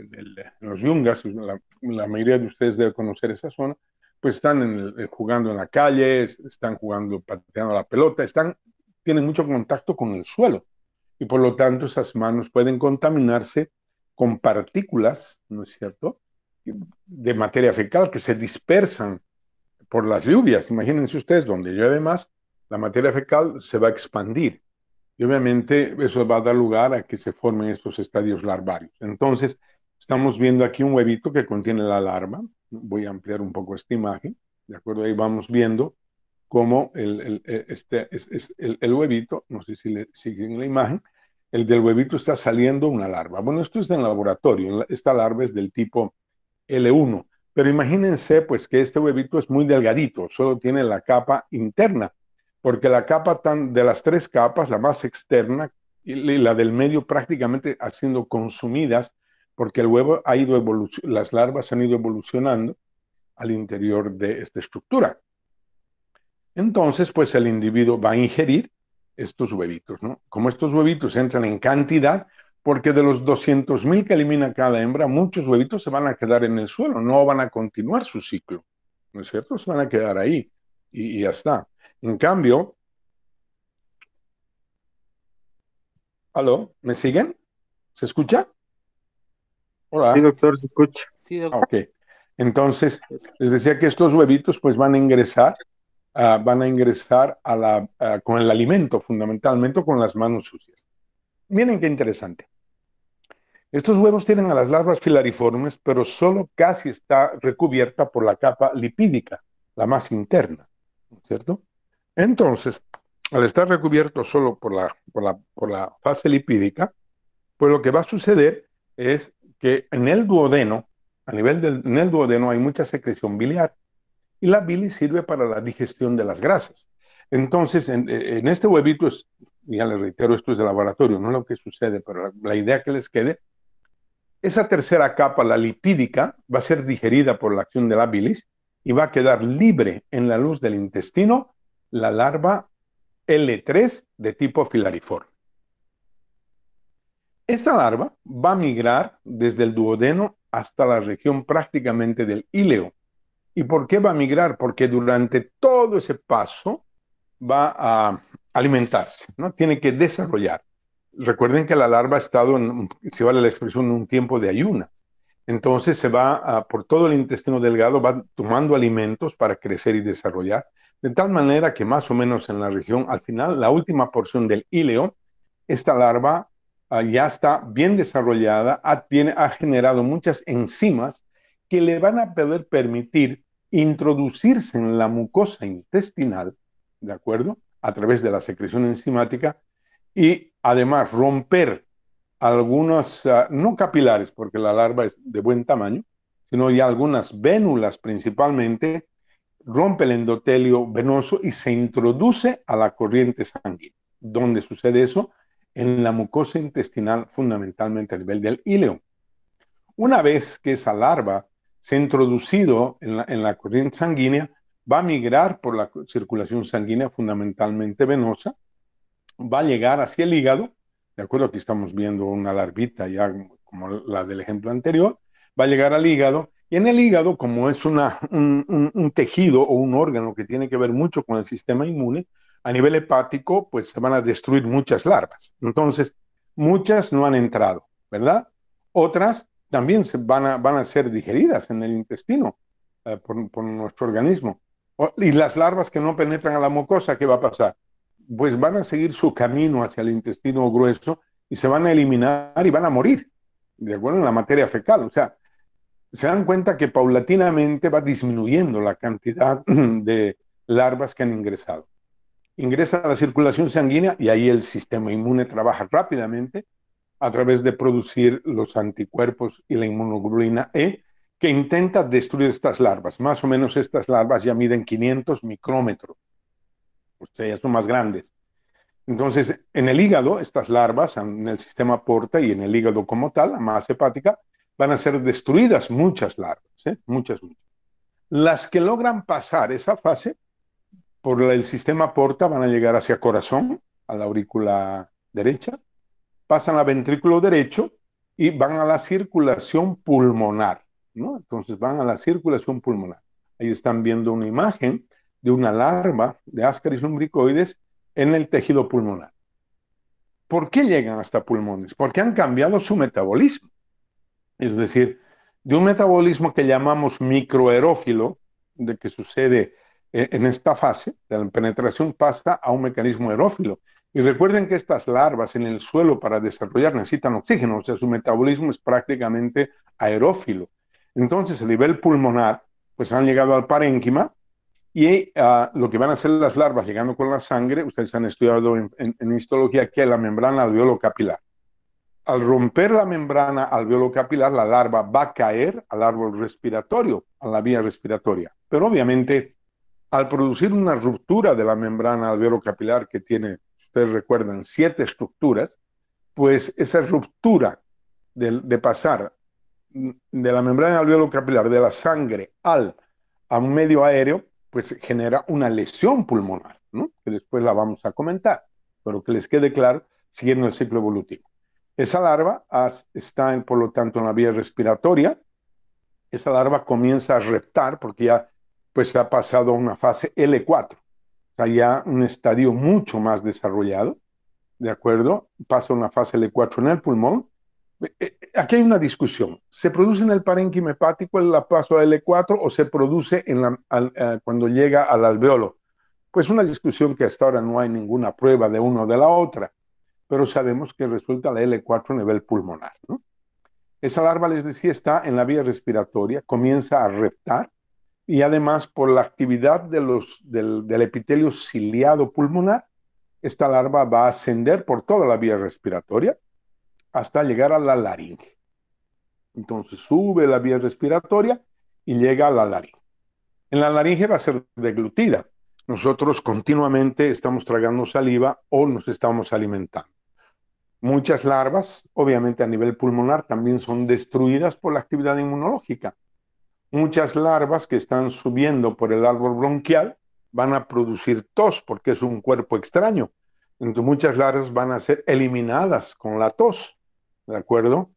los yungas, la, mayoría de ustedes debe conocer esa zona, pues están eh, jugando en la calle, están jugando, pateando la pelota, están, tienen mucho contacto con el suelo y por lo tanto esas manos pueden contaminarse con partículas, ¿no es cierto?, de materia fecal que se dispersan por las lluvias. Imagínense ustedes, donde llueve más, la materia fecal se va a expandir. Y obviamente eso va a dar lugar a que se formen estos estadios larvarios. Entonces, estamos viendo aquí un huevito que contiene la larva. Voy a ampliar un poco esta imagen. De acuerdo, ahí vamos viendo como el, el, e, este, es, el, huevito, no sé si le siguen la imagen, el del huevito está saliendo una larva. Bueno, esto es en laboratorio, esta larva es del tipo L1, pero imagínense pues que este huevito es muy delgadito, solo tiene la capa interna, porque la capa tan, de las tres capas, la más externa y la del medio prácticamente ha sido consumidas, porque el huevo ha ido las larvas han ido evolucionando al interior de esta estructura. Entonces, pues el individuo va a ingerir estos huevitos, ¿no? Como estos huevitos entran en cantidad, porque de los 200.000 que elimina cada hembra, muchos huevitos se van a quedar en el suelo, no van a continuar su ciclo, ¿no es cierto? Se van a quedar ahí y, ya está. En cambio, ¿aló? ¿Me siguen? ¿Se escucha? Hola. Sí, doctor, se escucha. Sí, doctor. Ok. Entonces, les decía que estos huevitos pues van a ingresar Ah, van a ingresar ah, con el alimento, fundamentalmente con las manos sucias. Miren qué interesante. Estos huevos tienen a las larvas filariformes, pero solo casi está recubierta por la capa lipídica, la más interna, ¿cierto? Entonces, al estar recubierto solo por la, fase lipídica, pues lo que va a suceder es que en el duodeno, a nivel del duodeno hay mucha secreción biliar y la bilis sirve para la digestión de las grasas. Entonces, en, e, este huevito, ya les reitero, esto es de laboratorio, no es lo que sucede, pero la, idea que les quede, esa tercera capa, la lipídica, va a ser digerida por la acción de la bilis y va a quedar libre en la luz del intestino la larva L3 de tipo filariforme. Esta larva va a migrar desde el duodeno hasta la región prácticamente del híleo ¿Y por qué va a migrar? Porque durante todo ese paso va a alimentarse, ¿no? Tiene que desarrollar. Recuerden que la larva ha estado, en, si vale la expresión, en un tiempo de ayunas. Entonces se va por todo el intestino delgado, va tomando alimentos para crecer y desarrollar, de tal manera que más o menos en la región, al final, la última porción del híleo, esta larva ah, ya está bien desarrollada, tiene, ha generado muchas enzimas que le van a poder permitir introducirse en la mucosa intestinal, ¿de acuerdo? A través de la secreción enzimática y además romper algunos, ah, no capilares, porque la larva es de buen tamaño, sino ya algunas vénulas principalmente, rompe el endotelio venoso y se introduce a la corriente sanguínea. ¿Dónde sucede eso? En la mucosa intestinal, fundamentalmente a nivel del híleo. Una vez que esa larva se ha introducido en la, corriente sanguínea, va a migrar por la circulación sanguínea fundamentalmente venosa, va a llegar hacia el hígado, de acuerdo, aquí estamos viendo una larvita ya como la del ejemplo anterior, va a llegar al hígado y en el hígado, como es una, un, tejido o un órgano que tiene que ver mucho con el sistema inmune, a nivel hepático, pues se van a destruir muchas larvas. Entonces, muchas no han entrado, ¿verdad? Otras también se van, a, van a ser digeridas en el intestino eh, por, nuestro organismo. y las larvas que no penetran a la mucosa, ¿qué va a pasar? Pues van a seguir su camino hacia el intestino grueso y se van a eliminar y van a morir, de acuerdo en la materia fecal. O sea, se dan cuenta que paulatinamente va disminuyendo la cantidad de larvas que han ingresado. Ingresa a la circulación sanguínea y ahí el sistema inmune trabaja rápidamente a través de producir los anticuerpos y la inmunoglobulina E, que intenta destruir estas larvas. Más o menos estas larvas ya miden 500 micrómetros, o pues, sea, son más grandes. Entonces, en el hígado, estas larvas, en el sistema porta y en el hígado como tal, la masa hepática, van a ser destruidas muchas larvas, ¿eh? muchas, muchas. Las que logran pasar esa fase por el sistema porta van a llegar hacia corazón, a la aurícula derecha, pasan al ventrículo derecho y van a la circulación pulmonar, ¿no? Entonces van a la circulación pulmonar. Ahí están viendo una imagen de una larva de Ascaris lumbricoides en el tejido pulmonar. ¿Por qué llegan hasta pulmones? Porque han cambiado su metabolismo. Es decir, de un metabolismo que llamamos microerófilo, de que sucede eh, en esta fase de la penetración, pasa a un mecanismo erófilo, y recuerden que estas larvas en el suelo para desarrollar necesitan oxígeno, o sea, su metabolismo es prácticamente aerófilo. Entonces, a nivel pulmonar, pues han llegado al parénquima y ah, lo que van a hacer las larvas llegando con la sangre, ustedes han estudiado en, histología que es la membrana alveolo capilar. Al romper la membrana alveolo capilar, la larva va a caer al árbol respiratorio, a la vía respiratoria. Pero obviamente, al producir una ruptura de la membrana alveolo capilar que tiene ustedes recuerdan, siete estructuras, pues esa ruptura de, pasar de la membrana alveolocapilar, capilar de la sangre al a un medio aéreo, pues genera una lesión pulmonar, que después la vamos a comentar, pero que les quede claro siguiendo el ciclo evolutivo. Esa larva está, en, por lo tanto, en la vía respiratoria. Esa larva comienza a reptar porque ya pues, ha pasado a una fase L4 ya un estadio mucho más desarrollado, ¿de acuerdo? Pasa una fase L4 en el pulmón. Eh, eh, aquí hay una discusión. ¿Se produce en el parénquima hepático el paso a L4 o se produce en la, eh, cuando llega al alveolo? Pues una discusión que hasta ahora no hay ninguna prueba de uno o de la otra, pero sabemos que resulta la L4 a nivel pulmonar. Esa larva, les decía, está en la vía respiratoria, comienza a reptar, y además por la actividad del, del epitelio ciliado pulmonar, esta larva va a ascender por toda la vía respiratoria hasta llegar a la laringe. Entonces sube la vía respiratoria y llega a la laringe. En la laringe va a ser deglutida. Nosotros continuamente estamos tragando saliva o nos estamos alimentando. Muchas larvas, obviamente a nivel pulmonar, también son destruidas por la actividad inmunológica muchas larvas que están subiendo por el árbol bronquial van a producir tos porque es un cuerpo extraño. Entonces muchas larvas van a ser eliminadas con la tos, ¿de acuerdo?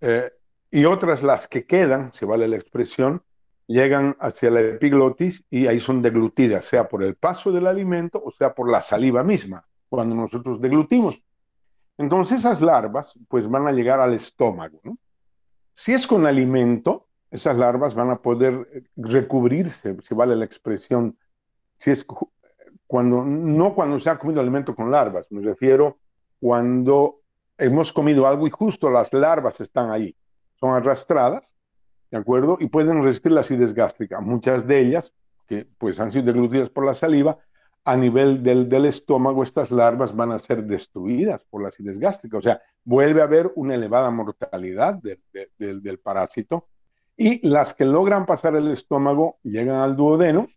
Eh, y otras, las que quedan, si vale la expresión, llegan hacia la epiglotis y ahí son deglutidas, sea por el paso del alimento o sea por la saliva misma, cuando nosotros deglutimos. Entonces esas larvas pues van a llegar al estómago. Si es con alimento, esas larvas van a poder recubrirse, si vale la expresión, si es cuando, no cuando se ha comido alimento con larvas, me refiero cuando hemos comido algo y justo las larvas están ahí, son arrastradas, ¿de acuerdo? Y pueden resistir la acidez gástrica. Muchas de ellas, que pues han sido deglutidas por la saliva, a nivel del, estómago, estas larvas van a ser destruidas por la acidez gástrica. O sea, vuelve a haber una elevada mortalidad del parásito y las que logran pasar el estómago llegan al duodeno.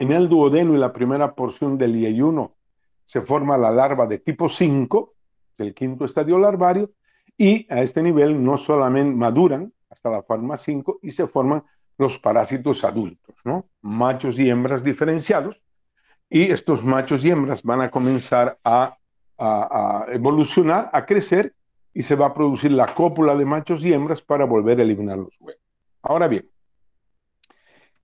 En el duodeno y la primera porción del yeyuno se forma la larva de tipo 5, del quinto estadio larvario, y a este nivel no solamente maduran hasta la forma 5 y se forman los parásitos adultos, ¿no? Machos y hembras diferenciados, y estos machos y hembras van a comenzar a evolucionar, a crecer y se va a producir la cópula de machos y hembras para volver a eliminar los huevos. Ahora bien,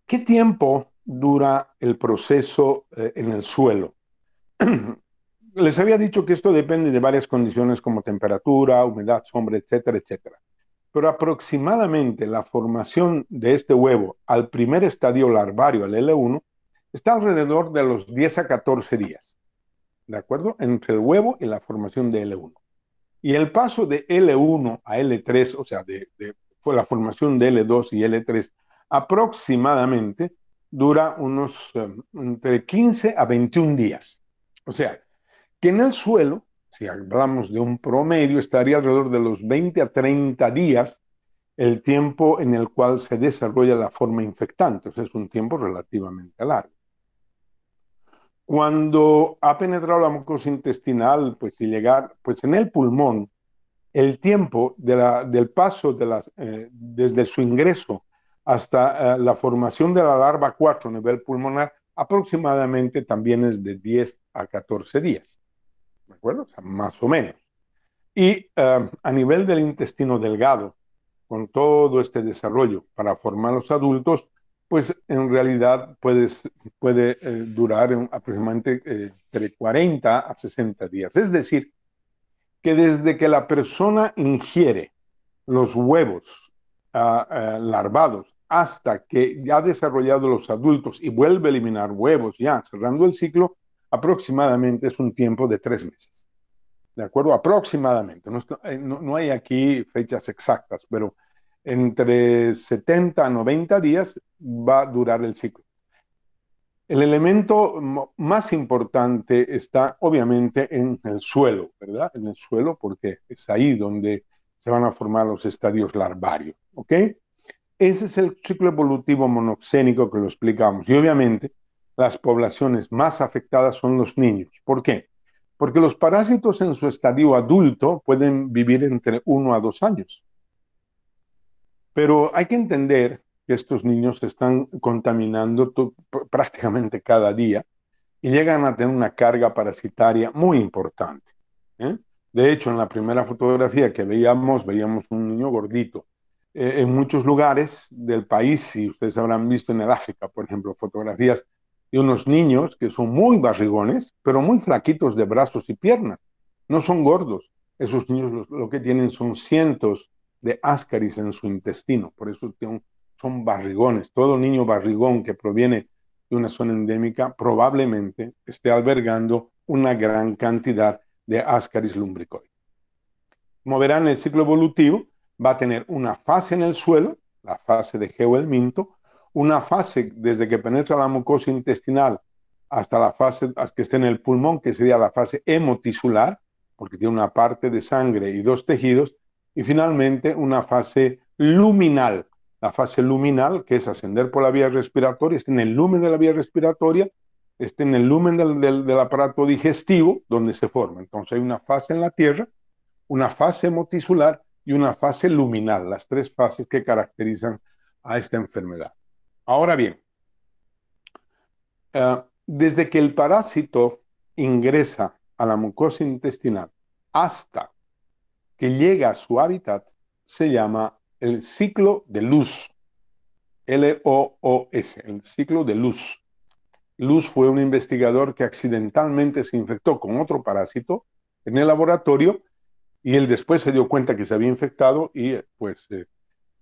¿qué tiempo dura el proceso eh, en el suelo? Les había dicho que esto depende de varias condiciones como temperatura, humedad, sombra, etcétera, etcétera. Pero aproximadamente la formación de este huevo al primer estadio larvario, al L1, está alrededor de los 10 a 14 días. ¿De acuerdo? Entre el huevo y la formación de L1. Y el paso de L1 a L3, o sea, de, fue la formación de L2 y L3, aproximadamente dura unos em, entre 15 a 21 días. O sea, que en el suelo, si hablamos de un promedio, estaría alrededor de los 20 a 30 días el tiempo en el cual se desarrolla la forma infectante. O sea, es un tiempo relativamente largo. Cuando ha penetrado la mucosa intestinal, pues y llegar, pues en el pulmón, el tiempo del paso de eh, desde su ingreso hasta eh, la formación de la larva 4 a nivel pulmonar aproximadamente también es de 10 a 14 días. ¿De acuerdo? O sea, más o menos. Y eh, a nivel del intestino delgado, con todo este desarrollo para formar los adultos, pues en realidad puede eh, durar aproximadamente eh, entre 40 a 60 días. Es decir, que desde que la persona ingiere los huevos ah, ah, larvados hasta que ya ha desarrollado los adultos y vuelve a eliminar huevos ya cerrando el ciclo, aproximadamente es un tiempo de tres meses. ¿De acuerdo? Aproximadamente. no eh, hay aquí fechas exactas, pero entre 70 a 90 días va a durar el ciclo. El elemento más importante está obviamente en el suelo, ¿verdad? En el suelo porque es ahí donde se van a formar los estadios larvarios, ¿ok? Ese es el ciclo evolutivo monoxénico que lo explicamos. Y obviamente las poblaciones más afectadas son los niños. ¿Por qué? Porque los parásitos en su estadio adulto pueden vivir entre uno a dos años. Pero hay que entender que estos niños se están contaminando prácticamente cada día y llegan a tener una carga parasitaria muy importante. ¿eh? De hecho, en la primera fotografía que veíamos, veíamos un niño gordito. Eh, en muchos lugares del país, si ustedes habrán visto en el África, por ejemplo, fotografías de unos niños que son muy barrigones, pero muy flaquitos de brazos y piernas. No son gordos. Esos niños lo que tienen son cientos de ascaris en su intestino. Por eso son barrigones. Todo niño barrigón que proviene de una zona endémica probablemente esté albergando una gran cantidad de ascaris lumbricoides. Como el ciclo evolutivo va a tener una fase en el suelo, la fase de Geoelminto, una fase desde que penetra la mucosa intestinal hasta la fase que esté en el pulmón, que sería la fase hemotisular, porque tiene una parte de sangre y dos tejidos, y finalmente una fase luminal. La fase luminal, que es ascender por la vía respiratoria, está en el lumen de la vía respiratoria, está en el lumen del, aparato digestivo, donde se forma. Entonces hay una fase en la Tierra, una fase hemotisular y una fase luminal, las tres fases que caracterizan a esta enfermedad. Ahora bien, eh, desde que el parásito ingresa a la mucosa intestinal hasta que llega a su hábitat se llama el ciclo de luz. L-O-O-S, el ciclo de luz. Luz fue un investigador que accidentalmente se infectó con otro parásito en el laboratorio y él después se dio cuenta que se había infectado y eh, pues eh,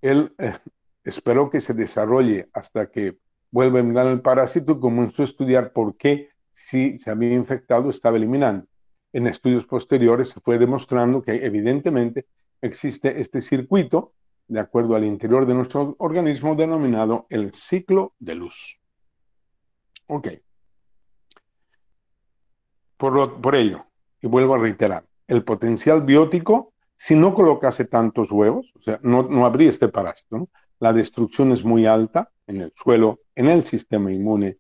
él eh, esperó que se desarrolle hasta que vuelva a eliminar el parásito y comenzó a estudiar por qué si se había infectado estaba eliminando en estudios posteriores se fue demostrando que evidentemente existe este circuito de acuerdo al interior de nuestro organismo denominado el ciclo de luz. Ok. Por, por ello, y vuelvo a reiterar, el potencial biótico, si no colocase tantos huevos, o sea, no, no habría este parásito, la destrucción es muy alta en el suelo, en el sistema inmune,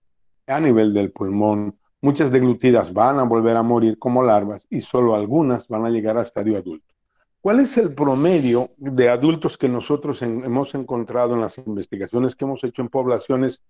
a nivel del pulmón, Muchas deglutidas van a volver a morir como larvas y solo algunas van a llegar a estadio adulto. ¿Cuál es el promedio de adultos que nosotros hemos encontrado en las investigaciones que hemos hecho en poblaciones,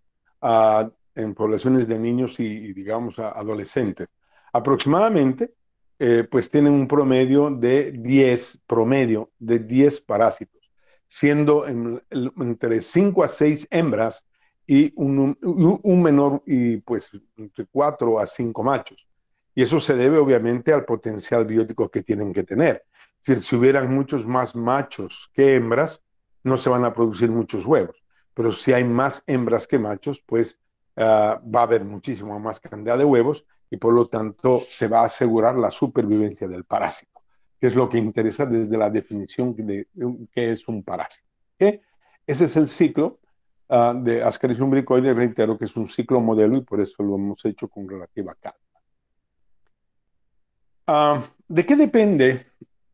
ah, en poblaciones de niños y, digamos, adolescentes? Aproximadamente, eh, pues tienen un promedio de 10, promedio de 10 parásitos, siendo entre 5 a 6 hembras y un, menor y pues entre 4 a 5 machos. Y eso se debe obviamente al potencial biótico que tienen que tener. si hubieran muchos más machos que hembras, no se van a producir muchos huevos. Pero si hay más hembras que machos, pues ah, va a haber muchísima más cantidad de huevos y por lo tanto se va a asegurar la supervivencia del parásito, que es lo que interesa desde la definición de, qué que es un parásito. Ese es el ciclo Ah, de Ascaris umbricoides, reitero que es un ciclo modelo y por eso lo hemos hecho con relativa calma. Ah, ¿De qué depende eh,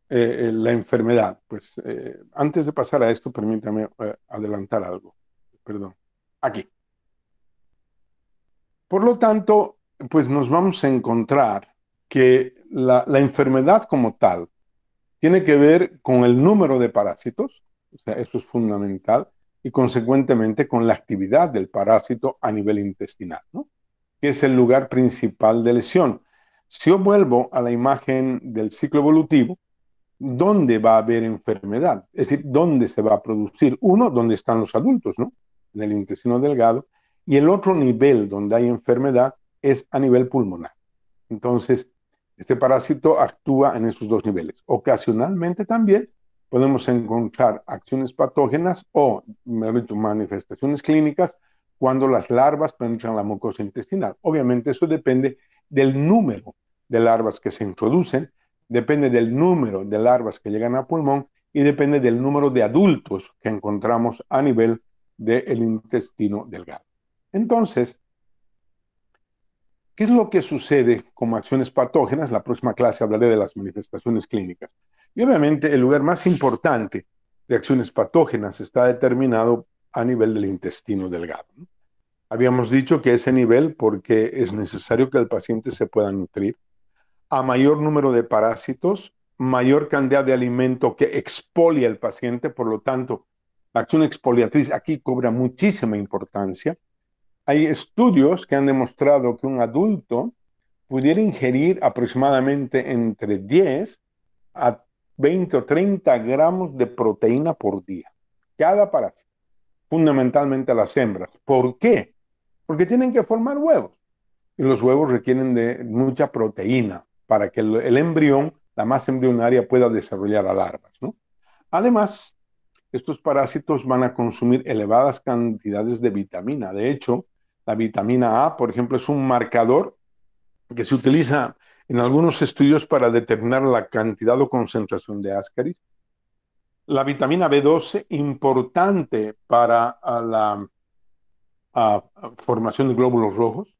eh, la enfermedad? Pues eh, antes de pasar a esto, permítame adelantar algo. Perdón. Aquí. Por lo tanto, pues nos vamos a encontrar que la, la, enfermedad como tal tiene que ver con el número de parásitos, o sea, eso es fundamental, y consecuentemente con la actividad del parásito a nivel intestinal, que es el lugar principal de lesión. Si yo vuelvo a la imagen del ciclo evolutivo, ¿dónde va a haber enfermedad? Es decir, ¿dónde se va a producir? Uno, donde están los adultos, ¿no? En el intestino delgado. Y el otro nivel donde hay enfermedad es a nivel pulmonar. Entonces, este parásito actúa en esos dos niveles. Ocasionalmente también podemos encontrar acciones patógenas o manifestaciones clínicas cuando las larvas penetran la mucosa intestinal. Obviamente eso depende del número de larvas que se introducen, depende del número de larvas que llegan al pulmón y depende del número de adultos que encontramos a nivel del intestino delgado. Entonces, ¿Qué es lo que sucede con acciones patógenas? La próxima clase hablaré de las manifestaciones clínicas. Y obviamente el lugar más importante de acciones patógenas está determinado a nivel del intestino delgado. Habíamos dicho que ese nivel porque es necesario que el paciente se pueda nutrir. A mayor número de parásitos, mayor cantidad de alimento que expolia el paciente, por lo tanto, la acción expoliatriz aquí cobra muchísima importancia. Hay estudios que han demostrado que un adulto pudiera ingerir aproximadamente entre 10 a 20 o 30 gramos de proteína por día, cada parásito, fundamentalmente a las hembras. ¿Por qué? Porque tienen que formar huevos y los huevos requieren de mucha proteína para que el, embrión, la masa embrionaria, pueda desarrollar larvas. Además, estos parásitos van a consumir elevadas cantidades de vitamina. De hecho, la vitamina A, por ejemplo, es un marcador que se utiliza en algunos estudios para determinar la cantidad o concentración de ascaris. La vitamina B12, importante para la formación de glóbulos rojos,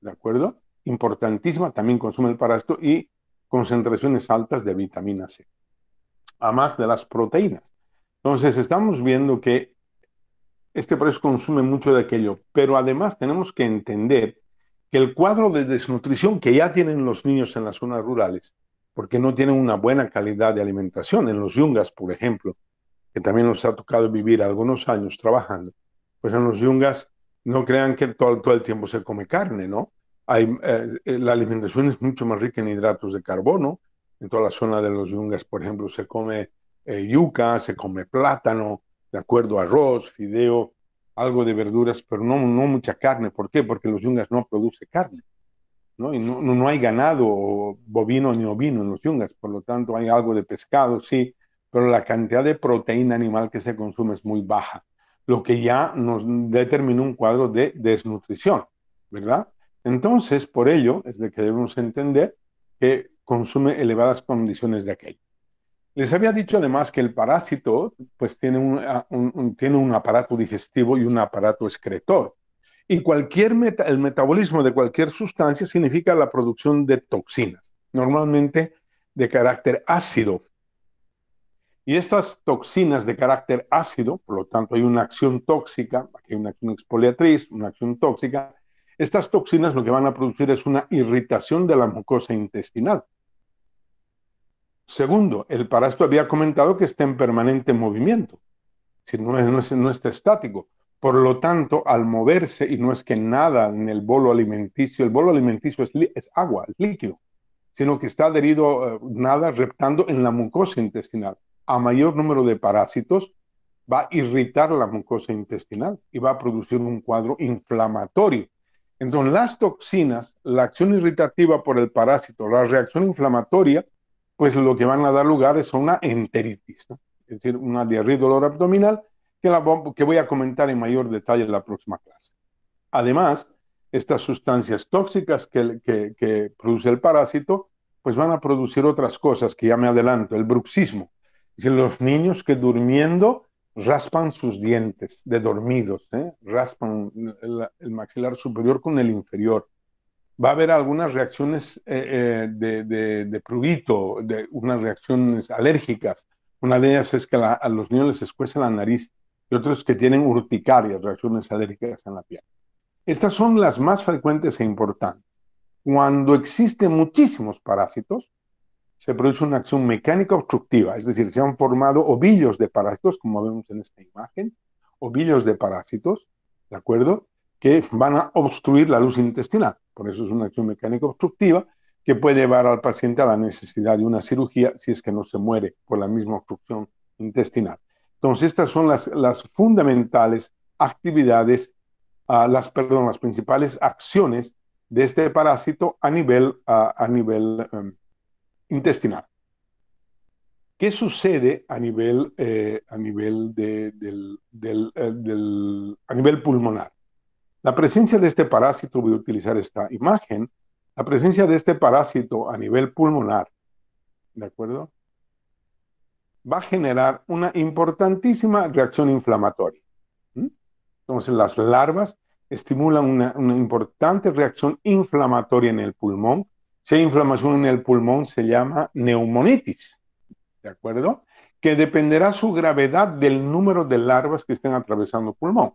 ¿de acuerdo? Importantísima, también consume el parásito y concentraciones altas de vitamina C, además de las proteínas. Entonces, estamos viendo que este país consume mucho de aquello, pero además tenemos que entender que el cuadro de desnutrición que ya tienen los niños en las zonas rurales, porque no tienen una buena calidad de alimentación, en los yungas, por ejemplo, que también nos ha tocado vivir algunos años trabajando, pues en los yungas no crean que todo, el tiempo se come carne, ¿no? Hay, eh, la alimentación es mucho más rica en hidratos de carbono, en toda la zona de los yungas, por ejemplo, se come eh, yuca, se come plátano, de acuerdo, arroz, fideo, algo de verduras, pero no, mucha carne. ¿Por qué? Porque los yungas no produce carne, ¿no? no, no hay ganado bovino ni ovino en los yungas, por lo tanto hay algo de pescado, sí, pero la cantidad de proteína animal que se consume es muy baja, lo que ya nos determina un cuadro de desnutrición, ¿verdad? Entonces, por ello es de que debemos entender que consume elevadas condiciones de aquello. Les había dicho además que el parásito pues tiene ah, un, tiene un aparato digestivo y un aparato excretor. Y cualquier el metabolismo de cualquier sustancia significa la producción de toxinas, normalmente de carácter ácido. Y estas toxinas de carácter ácido, por lo tanto hay una acción tóxica, aquí hay una acción expoliatriz, una acción tóxica, estas toxinas lo que van a producir es una irritación de la mucosa intestinal. Segundo, el parásito había comentado que está en permanente movimiento, si no, está estático. Por lo tanto, al moverse, y no es que nada en el bolo alimenticio, el bolo alimenticio es, agua, es líquido, sino que está adherido eh, nada reptando en la mucosa intestinal. A mayor número de parásitos, va a irritar la mucosa intestinal y va a producir un cuadro inflamatorio. Entonces, las toxinas, la acción irritativa por el parásito, la reacción inflamatoria, pues lo que van a dar lugar es a una enteritis, es decir, una diarrea y dolor abdominal que, voy a comentar en mayor detalle en la próxima clase. Además, estas sustancias tóxicas que, produce el parásito, pues van a producir otras cosas que ya me adelanto, el bruxismo. Es decir, los niños que durmiendo raspan sus dientes de dormidos, ¿eh? raspan el, maxilar superior con el inferior va a haber algunas reacciones eh, eh, de, de, de, prurito, unas reacciones alérgicas. Una de ellas es que a los niños les escuece la nariz y otros que tienen urticarias, reacciones alérgicas en la piel. Estas son las más frecuentes e importantes. Cuando existen muchísimos parásitos, se produce una acción mecánica obstructiva, es decir, se han formado ovillos de parásitos, como vemos en esta imagen, ovillos de parásitos, ¿de acuerdo? Que van a obstruir la luz intestinal. Por eso es una acción mecánica obstructiva que puede llevar al paciente a la necesidad de una cirugía si es que no se muere por la misma obstrucción intestinal. Entonces, estas son las, fundamentales actividades, ah, las, perdón, las principales acciones de este parásito a nivel, a nivel em, intestinal. ¿Qué sucede a nivel, eh, a nivel, eh, a nivel pulmonar? La presencia de este parásito, voy a utilizar esta imagen, la presencia de este parásito a nivel pulmonar, ¿de acuerdo? Va a generar una importantísima reacción inflamatoria. Entonces las larvas estimulan una, una, importante reacción inflamatoria en el pulmón. Si hay inflamación en el pulmón se llama neumonitis, ¿de acuerdo? Que dependerá su gravedad del número de larvas que estén atravesando el pulmón.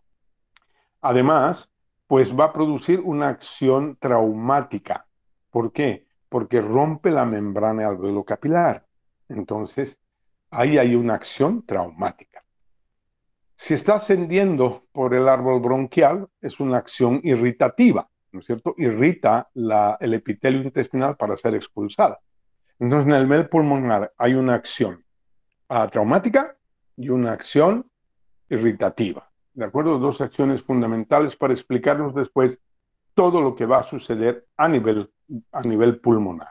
Además, pues va a producir una acción traumática. ¿Por qué? Porque rompe la membrana del capilar. Entonces, ahí hay una acción traumática. Si está ascendiendo por el árbol bronquial, es una acción irritativa, ¿no es cierto? Irrita el epitelio intestinal para ser expulsada. Entonces, en el medio pulmonar hay una acción ah, traumática y una acción irritativa. ¿de acuerdo? Dos acciones fundamentales para explicarnos después todo lo que va a suceder a nivel, a nivel pulmonar.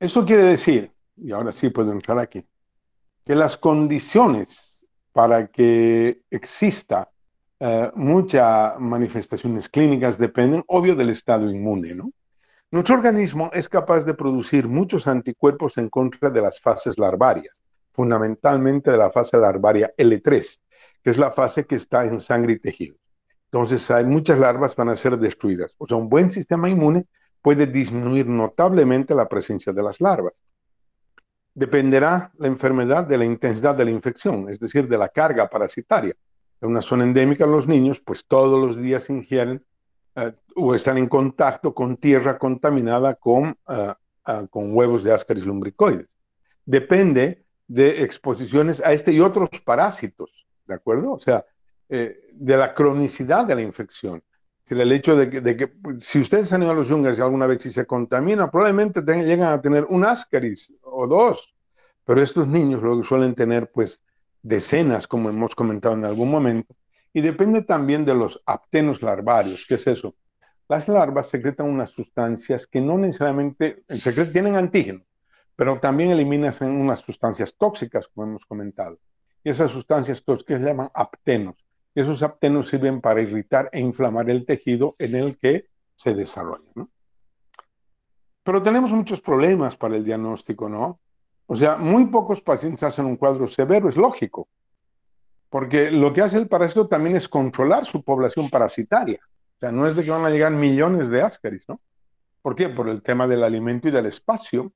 Esto quiere decir, y ahora sí puedo entrar aquí, que las condiciones para que exista eh, muchas manifestaciones clínicas dependen, obvio, del estado inmune, ¿no? Nuestro organismo es capaz de producir muchos anticuerpos en contra de las fases larvarias, fundamentalmente de la fase larvaria L3, que es la fase que está en sangre y tejido. Entonces, hay muchas larvas van a ser destruidas. O sea, un buen sistema inmune puede disminuir notablemente la presencia de las larvas. Dependerá la enfermedad de la intensidad de la infección, es decir, de la carga parasitaria. En una zona endémica, los niños, pues todos los días ingieren eh, o están en contacto con tierra contaminada con, eh, eh, con huevos de Ascaris lumbricoides. Depende de exposiciones a este y otros parásitos, ¿de acuerdo? O sea, eh, de la cronicidad de la infección. el hecho de que, si ustedes han ido a los yungas y alguna vez si se contamina, probablemente llegan a tener un ascaris o dos, pero estos niños que suelen tener pues decenas, como hemos comentado en algún momento, y depende también de los aptenos larvarios. ¿Qué es eso? Las larvas secretan unas sustancias que no necesariamente tienen antígenos, pero también eliminas unas sustancias tóxicas, como hemos comentado. Y esas sustancias tóxicas se llaman aptenos. esos aptenos sirven para irritar e inflamar el tejido en el que se desarrolla. Pero tenemos muchos problemas para el diagnóstico, ¿no? O sea, muy pocos pacientes hacen un cuadro severo, es lógico, porque lo que hace el parásito también es controlar su población parasitaria. O sea, no es de que van a llegar millones de ascaris, ¿no? ¿Por qué? Por el tema del alimento y del espacio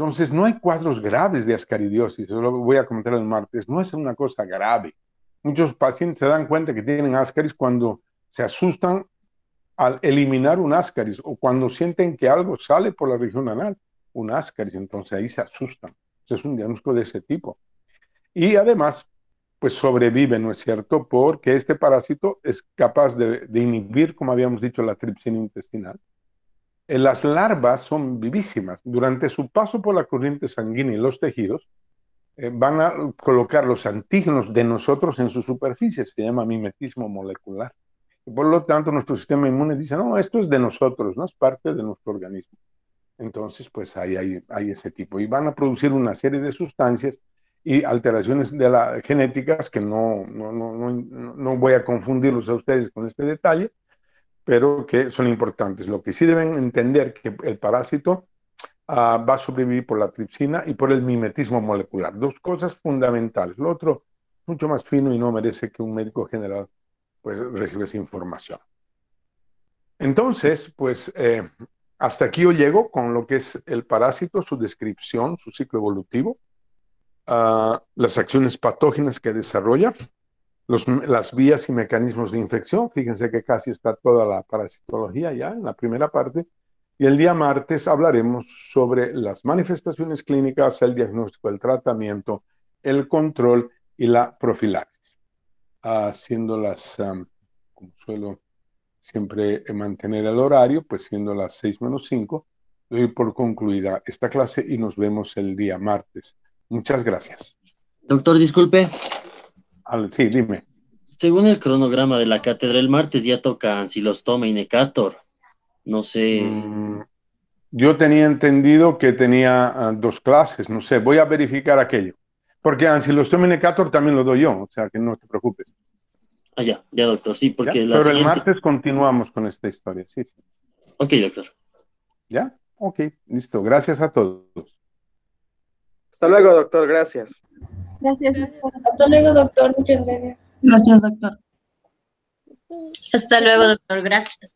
entonces, no hay cuadros graves de ascaridiosis, lo voy a comentar el martes, no es una cosa grave. Muchos pacientes se dan cuenta que tienen ascaris cuando se asustan al eliminar un ascaris o cuando sienten que algo sale por la región anal, un ascaris, entonces ahí se asustan. es un diagnóstico de ese tipo. Y además, pues sobrevive, ¿no es cierto? Porque este parásito es capaz de, de inhibir, como habíamos dicho, la tripsina intestinal eh, las larvas son vivísimas. Durante su paso por la corriente sanguínea y los tejidos, eh, van a colocar los antígenos de nosotros en su superficie. se llama mimetismo molecular. por lo tanto, nuestro sistema inmune dice, no, esto es de nosotros, no es parte de nuestro organismo. Entonces, pues ahí hay, ese tipo. Y van a producir una serie de sustancias y alteraciones de genéticas que no, no voy a confundirlos a ustedes con este detalle, pero que son importantes. Lo que sí deben entender que el parásito ah, va a sobrevivir por la tripsina y por el mimetismo molecular. Dos cosas fundamentales. Lo otro, mucho más fino y no merece que un médico general pues, reciba esa información. Entonces, pues eh, hasta aquí yo llego con lo que es el parásito, su descripción, su ciclo evolutivo, ah, las acciones patógenas que desarrolla las vías y mecanismos de infección. Fíjense que casi está toda la parasitología ya en la primera parte. Y el día martes hablaremos sobre las manifestaciones clínicas, el diagnóstico, el tratamiento, el control y la profilaxis. Haciéndolas, las, como suelo siempre mantener el horario, pues siendo las seis menos cinco, doy por concluida esta clase y nos vemos el día martes. Muchas gracias. Doctor, disculpe, sí, dime. Según el cronograma de la cátedra, el martes ya tocan los y Necator. No sé. Mm, yo tenía entendido que tenía ah, dos clases, no sé, voy a verificar aquello. Porque los y Necator también lo doy yo, o sea que no te preocupes. Ah, ya, ya, doctor, sí, porque Pero el martes continuamos con esta historia, sí, sí. Ok, doctor. ¿Ya? Ok, listo. Gracias a todos. Hasta luego, doctor. Gracias. Gracias, Hasta luego, doctor. Muchas gracias. Gracias, doctor. Hasta luego, doctor. Gracias.